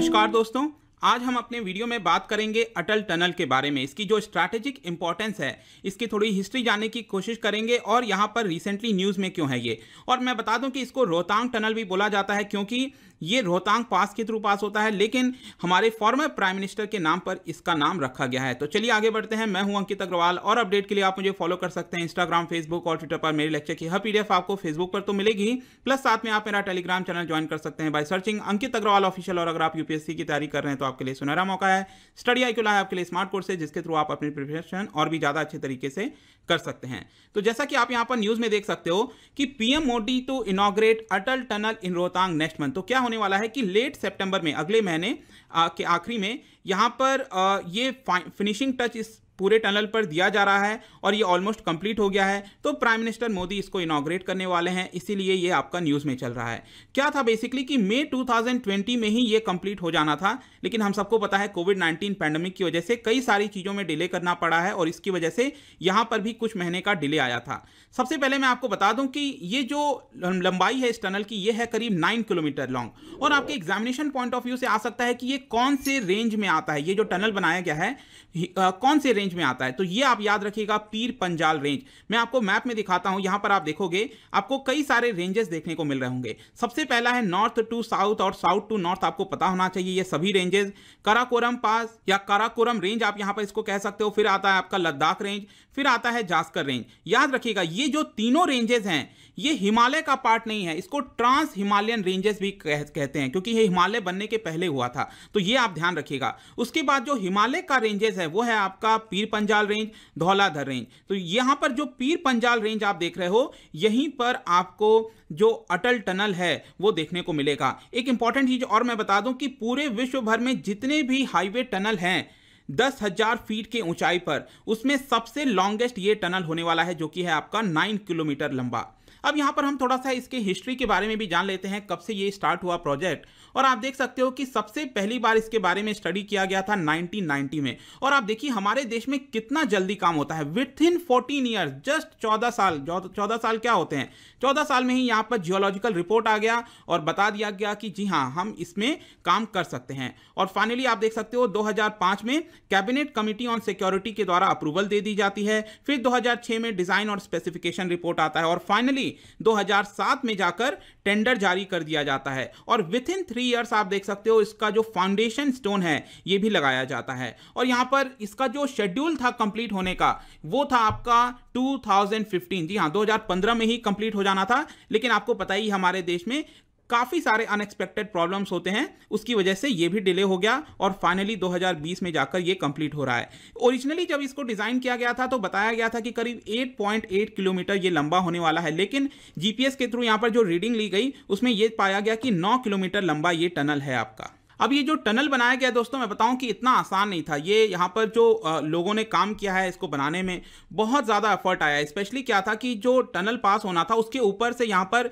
नमस्कार दोस्तों आज हम अपने वीडियो में बात करेंगे अटल टनल के बारे में इसकी जो स्ट्रैटेजिक इंपॉर्टेंस है इसकी थोड़ी हिस्ट्री जानने की कोशिश करेंगे और यहाँ पर रिसेंटली न्यूज़ में क्यों है ये और मैं बता दूं कि इसको रोहतांग टनल भी बोला जाता है क्योंकि ये रोहतांग पास के थ्रू पास होता है लेकिन हमारे फॉर्मर प्राइम मिनिस्टर के नाम पर इसका नाम रखा गया है तो चलिए आगे बढ़ते हैं मैं हूं अंकित अग्रवाल और अपडेट के लिए आप मुझे फॉलो कर सकते हैं इंस्टाग्राम फेसबुक और ट्विटर पर मेरे लेक्चर की हर पी आपको फेसबुक पर तो मिलेगी प्लस साथ में आप मेरा टेलीग्राम चैनल ज्वाइन कर सकते हैं by searching Ankit Agarwal official और अगर आप यूपीएससी की तैयारी कर रहे हैं तो आपके लिए सुनहरा मौका है स्टडी आई लाया आपके लिए स्मार्ट कोर्स है जिसके थ्रू आप अपनी प्रिपरेशन और भी ज़्यादा अच्छे तरीके से कर सकते हैं तो जैसा कि आप यहाँ पर न्यूज़ में देख सकते हो कि PM Modi to inaugurate Atal tunnel in Rohtang next month तो क्या होने वाला है कि लेट सेप्टेम्बर में अगले महीने के आखिरी में यहाँ पर ये फिनिशिंग टच इस पूरे टनल पर दिया जा रहा है और ये ऑलमोस्ट कंप्लीट हो गया है तो प्राइम मिनिस्टर मोदी इसको इनाग्रेट करने वाले हैं इसीलिए ये आपका न्यूज़ में चल रहा है क्या था बेसिकली कि मई 2020 में ही ये कंप्लीट हो जाना था लेकिन हम सबको पता है कोविड नाइन्टीन पैंडमिक की वजह से कई सारी चीज़ों में डिले करना पड़ा है और इसकी वजह से यहाँ पर भी कुछ महीने का डिले आया था सबसे पहले मैं आपको बता दूं कि ये जो लंबाई है इस टनल की ये है करीब नाइन किलोमीटर लॉन्ग और आपके एग्जामिनेशन पॉइंट ऑफ व्यू से आ सकता है कि ये कौन से रेंज में आता है ये जो टनल बनाया गया है कौन से रेंज रेंज में आता है तो ये आप याद रखिएगा पीर पंजाल रेंज मैं आपको मैप में दिखाता हूं यहां पर आप देखोगे आपको कई सारे रेंजेस देखने को मिल रहे होंगे सबसे पहला है नॉर्थ टू साउथ और साउथ टू नॉर्थ आपको पता होना चाहिए ये सभी रेंजेस काराकोरम पास या काराकोरम रेंज आप यहां पर इसको कह सकते हो फिर आता है आपका लद्दाख रेंज फिर आता है जास्कर रेंज याद रखिएगा ये जो तीनों रेंजेस हैं ये हिमालय का पार्ट नहीं है इसको ट्रांस हिमालयन रेंजेस भी कह, कहते हैं क्योंकि ये हिमालय बनने के पहले हुआ था तो ये आप ध्यान रखिएगा उसके बाद जो हिमालय का रेंजेस है वो है आपका पीर पंजाल रेंज धौलाधर रेंज तो यहाँ पर जो पीर पंजाल रेंज आप देख रहे हो यहीं पर आपको जो अटल टनल है वो देखने को मिलेगा एक इंपॉर्टेंट चीज और मैं बता दूं कि पूरे विश्व भर में जितने भी हाईवे टनल हैं दस हजार फीट के ऊंचाई पर उसमें सबसे लॉन्गेस्ट ये टनल होने वाला है जो कि है आपका नाइन किलोमीटर लंबा अब यहाँ पर हम थोड़ा सा इसके हिस्ट्री के बारे में भी जान लेते हैं कब से ये स्टार्ट हुआ प्रोजेक्ट और आप देख सकते हो कि सबसे पहली बार इसके बारे में स्टडी किया गया था 1990 में और आप देखिए हमारे देश में कितना जल्दी काम होता है within fourteen years just चौदह साल चौदह साल क्या होते हैं चौदह साल में ही यहाँ पर जियोलॉजिकल रिपोर्ट आ गया और बता दिया गया कि जी हाँ हम इसमें काम कर सकते हैं और फाइनली आप देख सकते हो दो में कैबिनेट कमिटी ऑन सिक्योरिटी के द्वारा अप्रूवल दे दी जाती है फिर दो में डिजाइन और स्पेसिफिकेशन रिपोर्ट आता है और फाइनली में 2007 में जाकर टेंडर जारी कर दिया जाता है और विथ इन थ्री ईयर्स आप देख सकते हो इसका जो फाउंडेशन स्टोन है ये भी लगाया जाता है और यहाँ पर इसका जो शेड्यूल था कंप्लीट होने का वो था आपका 2015 जी हाँ 2015 में ही कंप्लीट हो जाना था लेकिन आपको पता ही हमारे देश में काफ़ी सारे अनएक्सपेक्टेड प्रॉब्लम्स होते हैं उसकी वजह से ये भी डिले हो गया और फाइनली 2020 में जाकर ये कंप्लीट हो रहा है ओरिजिनली जब इसको डिज़ाइन किया गया था तो बताया गया था कि करीब 8.8 किलोमीटर ये लंबा होने वाला है लेकिन जीपीएस के थ्रू यहाँ पर जो रीडिंग ली गई उसमें ये पाया गया कि नौ किलोमीटर लंबा ये टनल है आपका अब ये जो टनल बनाया गया दोस्तों मैं बताऊं कि इतना आसान नहीं था ये यहाँ पर जो लोगों ने काम किया है इसको बनाने में बहुत ज़्यादा एफर्ट आया स्पेशली क्या था कि जो टनल पास होना था उसके ऊपर से यहाँ पर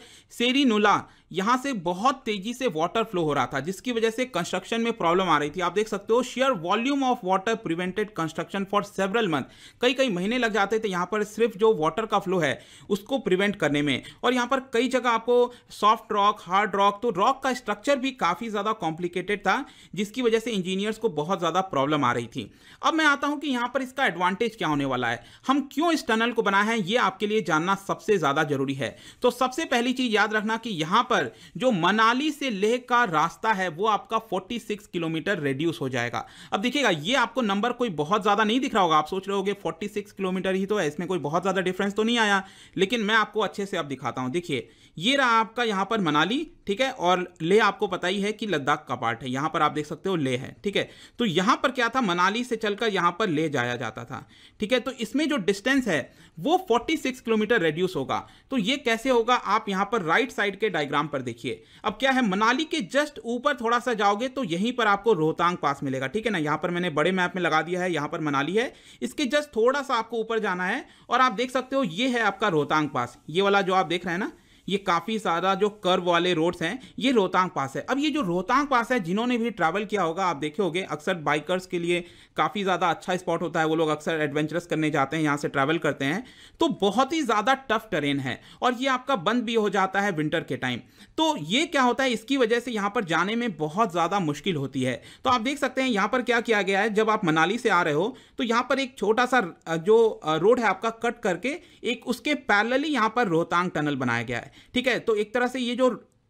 नुला यहाँ से बहुत तेजी से वाटर फ्लो हो रहा था जिसकी वजह से कंस्ट्रक्शन में प्रॉब्लम आ रही थी आप देख सकते हो sheer volume of water prevented construction for several month कई कई महीने लग जाते थे यहाँ पर सिर्फ जो वाटर का फ्लो है उसको प्रिवेंट करने में और यहाँ पर कई जगह आपको सॉफ्ट रॉक हार्ड रॉक तो रॉक का स्ट्रक्चर भी काफ़ी ज़्यादा कॉम्प्लिकेटेड था जिसकी वजह से इंजीनियर्स को बहुत ज़्यादा प्रॉब्लम आ रही थी अब मैं आता हूँ कि यहाँ पर इसका एडवांटेज क्या होने वाला है हम क्यों इस टनल को बनाए हैं ये आपके लिए जानना सबसे ज़्यादा जरूरी है तो सबसे पहली चीज़ याद रखना कि यहाँ पर पर जो मनाली से लेह का रास्ता है वो आपका 46 किलोमीटर रेड्यूस हो जाएगा अब देखिएगा ये आपको नंबर कोई बहुत ज़्यादा नहीं दिख रहा होगा आप सोच रहे होगे 46 किलोमीटर ही तो है इसमें कोई बहुत ज़्यादा डिफरेंस तो नहीं आया लेकिन मैं आपको अच्छे से अब दिखाता हूँ देखिए ये रहा आपका यहाँ पर मनाली ठीक है और लेह आपको पता ही है कि लद्दाख का पार्ट है यहाँ पर आप देख सकते हो लेह है ठीक है तो यहाँ पर क्या था मनाली से चलकर यहाँ पर ले जाया जाता था ठीक है तो इसमें जो डिस्टेंस है वो 46 किलोमीटर रेड्यूस होगा तो ये कैसे होगा आप यहाँ पर राइट साइड के डायग्राम पर देखिए अब क्या है मनाली के जस्ट ऊपर थोड़ा सा जाओगे तो यहीं पर आपको रोहतांग पास मिलेगा ठीक है ना यहां पर मैंने बड़े मैप में लगा दिया है यहां पर मनाली है इसके जस्ट थोड़ा सा आपको ऊपर जाना है और आप देख सकते हो ये है आपका रोहतांग पास ये वाला जो आप देख रहे हैं ना ये काफ़ी सारा जो कर्व वाले रोड्स हैं ये रोहतांग पास है अब ये जो रोहतांग पास है जिन्होंने भी ट्रैवल किया होगा आप देखे होंगे अक्सर बाइकर्स के लिए काफ़ी ज़्यादा अच्छा स्पॉट होता है वो लोग अक्सर एडवेंचरस करने जाते हैं यहाँ से ट्रैवल करते हैं तो बहुत ही ज़्यादा टफ ट्रेन है और ये आपका बंद भी हो जाता है विंटर के टाइम तो ये क्या होता है इसकी वजह से यहाँ पर जाने में बहुत ज़्यादा मुश्किल होती है तो आप देख सकते हैं यहाँ पर क्या किया गया है जब आप मनाली से आ रहे हो तो यहाँ पर एक छोटा सा जो रोड है आपका कट करके एक उसके ही यहाँ पर रोहतांग टनल बनाया गया है ठीक है तो एक तरह से ये जो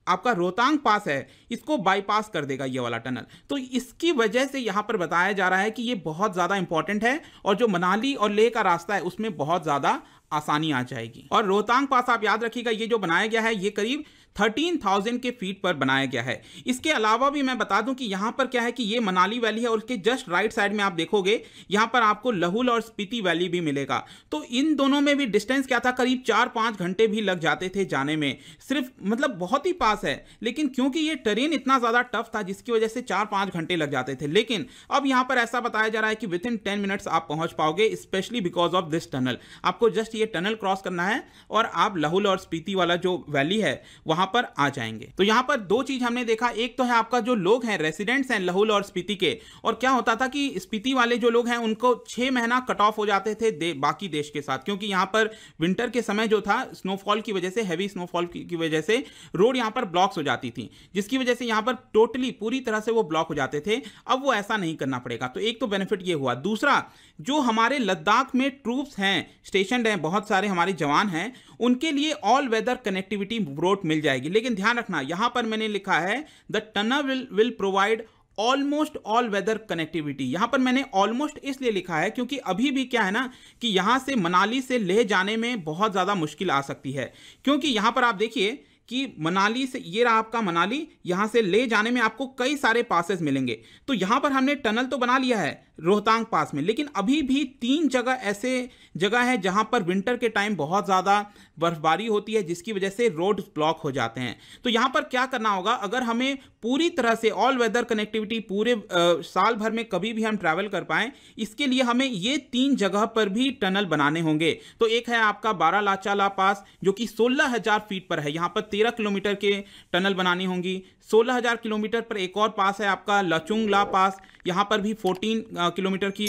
आपका रोहतांग पास है इसको बाईपास कर देगा ये वाला टनल तो इसकी वजह से यहाँ पर बताया जा रहा है कि ये बहुत ज़्यादा इंपॉर्टेंट है और जो मनाली और लेह का रास्ता है उसमें बहुत ज़्यादा आसानी आ जाएगी और रोहतांग पास आप याद रखिएगा ये जो बनाया गया है ये करीब थर्टीन थाउजेंड के फीट पर बनाया गया है इसके अलावा भी मैं बता दूं कि यहाँ पर क्या है कि ये मनाली वैली है और उसके जस्ट राइट साइड में आप देखोगे यहाँ पर आपको लहुल और स्पीति वैली भी मिलेगा तो इन दोनों में भी डिस्टेंस क्या था करीब चार पाँच घंटे भी लग जाते थे जाने में सिर्फ मतलब बहुत ही पास है लेकिन क्योंकि ये ट्रेन इतना ज़्यादा टफ था जिसकी वजह से चार पाँच घंटे लग जाते थे लेकिन अब यहाँ पर ऐसा बताया जा रहा है कि विद इन टेन मिनट्स आप पहुँच पाओगे specially because of this tunnel आपको जस्ट ये टनल क्रॉस करना है और आप लहुल और स्पीति वाला जो वैली है वहाँ पर आ जाएंगे तो यहाँ पर दो चीज हमने देखा एक तो है आपका जो लोग हैं रेसिडेंट्स हैं लहुल और स्पीति के और क्या होता था कि स्पीति वाले जो लोग हैं उनको छह महीना कट ऑफ हो जाते थे दे, बाकी देश के साथ क्योंकि यहाँ पर विंटर के समय जो था स्नोफॉल की वजह से हैवी स्नोफॉल की, की वजह से रोड यहाँ पर ब्लॉक्स हो जाती थी जिसकी वजह से यहाँ पर टोटली पूरी तरह से वो ब्लॉक हो जाते थे अब वो ऐसा नहीं करना पड़ेगा तो एक तो बेनिफिट ये हुआ दूसरा जो हमारे लद्दाख में ट्रूप्स हैं स्टेशन हैं बहुत सारे हमारे जवान हैं उनके लिए ऑल वेदर कनेक्टिविटी रोड मिल जाएगी जाएगी लेकिन ध्यान रखना यहां पर मैंने लिखा है the tunnel will will provide almost all weather connectivity यहां पर मैंने ऑलमोस्ट इसलिए लिखा है क्योंकि अभी भी क्या है ना कि यहां से मनाली से ले जाने में बहुत ज्यादा मुश्किल आ सकती है क्योंकि यहां पर आप देखिए कि मनाली से ये रहा आपका मनाली यहां से ले जाने में आपको कई सारे पासेस मिलेंगे तो यहां पर हमने टनल तो बना लिया है रोहतांग पास में लेकिन अभी भी तीन जगह ऐसे जगह है जहां पर विंटर के टाइम बहुत ज़्यादा बर्फबारी होती है जिसकी वजह से रोड ब्लॉक हो जाते हैं तो यहां पर क्या करना होगा अगर हमें पूरी तरह से ऑल वेदर कनेक्टिविटी पूरे आ, साल भर में कभी भी हम ट्रैवल कर पाएँ इसके लिए हमें ये तीन जगह पर भी टनल बनाने होंगे तो एक है आपका बारह लाचाला पास जो कि सोलह हजार फीट पर है यहाँ पर तेरह किलोमीटर के टनल बनानी होंगी सोलह हजार किलोमीटर पर एक और पास है आपका लचुंगला पास यहाँ पर भी फोर्टीन किलोमीटर की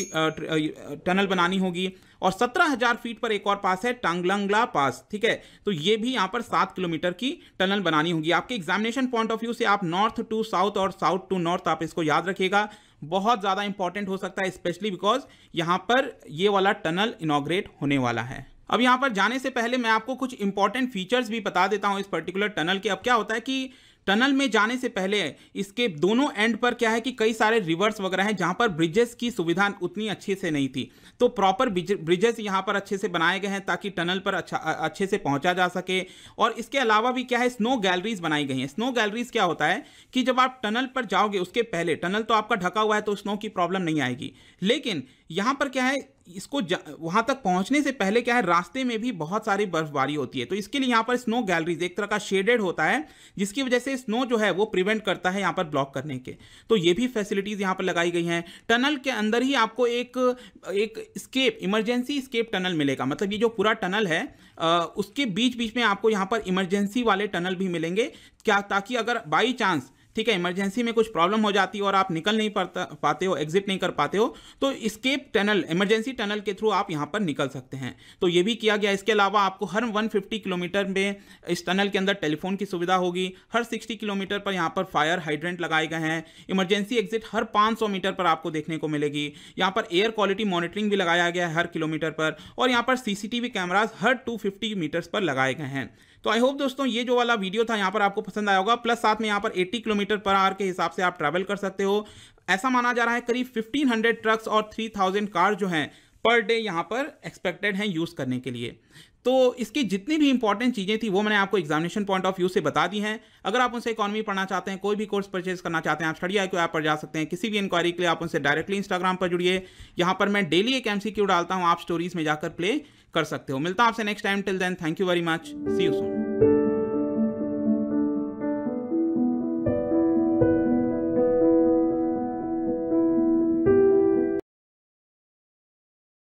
टनल बनानी होगी और सत्रह हजार फीट पर एक और पास है टांगलंगला पास ठीक है तो ये भी यहाँ पर सात किलोमीटर की टनल बनानी होगी आपके एग्जामिनेशन पॉइंट ऑफ व्यू से आप नॉर्थ टू साउथ और साउथ टू नॉर्थ आप इसको याद रखिएगा बहुत ज़्यादा इंपॉर्टेंट हो सकता है स्पेशली बिकॉज यहाँ पर ये वाला टनल इनाग्रेट होने वाला है अब यहाँ पर जाने से पहले मैं आपको कुछ इंपॉर्टेंट फीचर्स भी बता देता हूँ इस पर्टिकुलर टनल के अब क्या होता है कि टनल में जाने से पहले इसके दोनों एंड पर क्या है कि कई सारे रिवर्स वगैरह हैं जहां पर ब्रिजेस की सुविधा उतनी अच्छे से नहीं थी तो प्रॉपर ब्रिजेस यहां पर अच्छे से बनाए गए हैं ताकि टनल पर अच्छा अच्छे से पहुंचा जा सके और इसके अलावा भी क्या है स्नो गैलरीज बनाई गई हैं स्नो गैलरीज क्या होता है कि जब आप टनल पर जाओगे उसके पहले टनल तो आपका ढका हुआ है तो स्नो की प्रॉब्लम नहीं आएगी लेकिन यहां पर क्या है इसको वहाँ तक पहुँचने से पहले क्या है रास्ते में भी बहुत सारी बर्फबारी होती है तो इसके लिए यहाँ पर स्नो गैलरीज एक तरह का शेडेड होता है जिसकी वजह से स्नो जो है वो प्रिवेंट करता है यहाँ पर ब्लॉक करने के तो ये भी फैसिलिटीज़ यहाँ पर लगाई गई हैं टनल के अंदर ही आपको एक एक स्केप इमरजेंसी स्केप टनल मिलेगा मतलब ये जो पूरा टनल है आ, उसके बीच बीच में आपको यहाँ पर इमरजेंसी वाले टनल भी मिलेंगे क्या ताकि अगर बाई चांस ठीक है इमरजेंसी में कुछ प्रॉब्लम हो जाती है और आप निकल नहीं पाते हो एग्जिट नहीं कर पाते हो तो स्केप टनल इमरजेंसी टनल के थ्रू आप यहाँ पर निकल सकते हैं तो ये भी किया गया इसके अलावा आपको हर 150 किलोमीटर में इस टनल के अंदर टेलीफोन की सुविधा होगी हर 60 किलोमीटर पर यहाँ पर फायर हाइड्रेंट लगाए गए हैं इमरजेंसी एग्जिट हर पाँच मीटर पर आपको देखने को मिलेगी यहाँ पर एयर क्वालिटी मॉनिटरिंग भी लगाया गया है हर किलोमीटर पर और यहाँ पर सीसीटीवी कैमराज हर 250 मीटर्स पर लगाए गए हैं तो आई होप दोस्तों ये जो वाला वीडियो था यहाँ पर आपको पसंद आया होगा प्लस साथ में यहाँ पर 80 किलोमीटर पर आवर के हिसाब से आप ट्रैवल कर सकते हो ऐसा माना जा रहा है करीब 1500 ट्रक्स और 3000 कार जो हैं पर डे यहाँ पर एक्सपेक्टेड हैं यूज़ करने के लिए तो इसकी जितनी भी इंपॉर्टेंट चीज़ें थी वो मैंने आपको एग्जामिनेशन पॉइंट ऑफ व्यू से बता दी हैं अगर आप उनसे इकॉनमी पढ़ना चाहते हैं कोई भी कोर्स परचेज करना चाहते हैं आप स्टडी आई को ऐप पर जा सकते हैं किसी भी इंक्वायरी के लिए आप उनसे डायरेक्टली इंस्टाग्राम पर जुड़िए यहाँ पर मैं डेली एक एम डालता हूँ आप स्टोरीज में जाकर प्ले कर सकते हो मिलता आपसे next time till then thank you very much see you so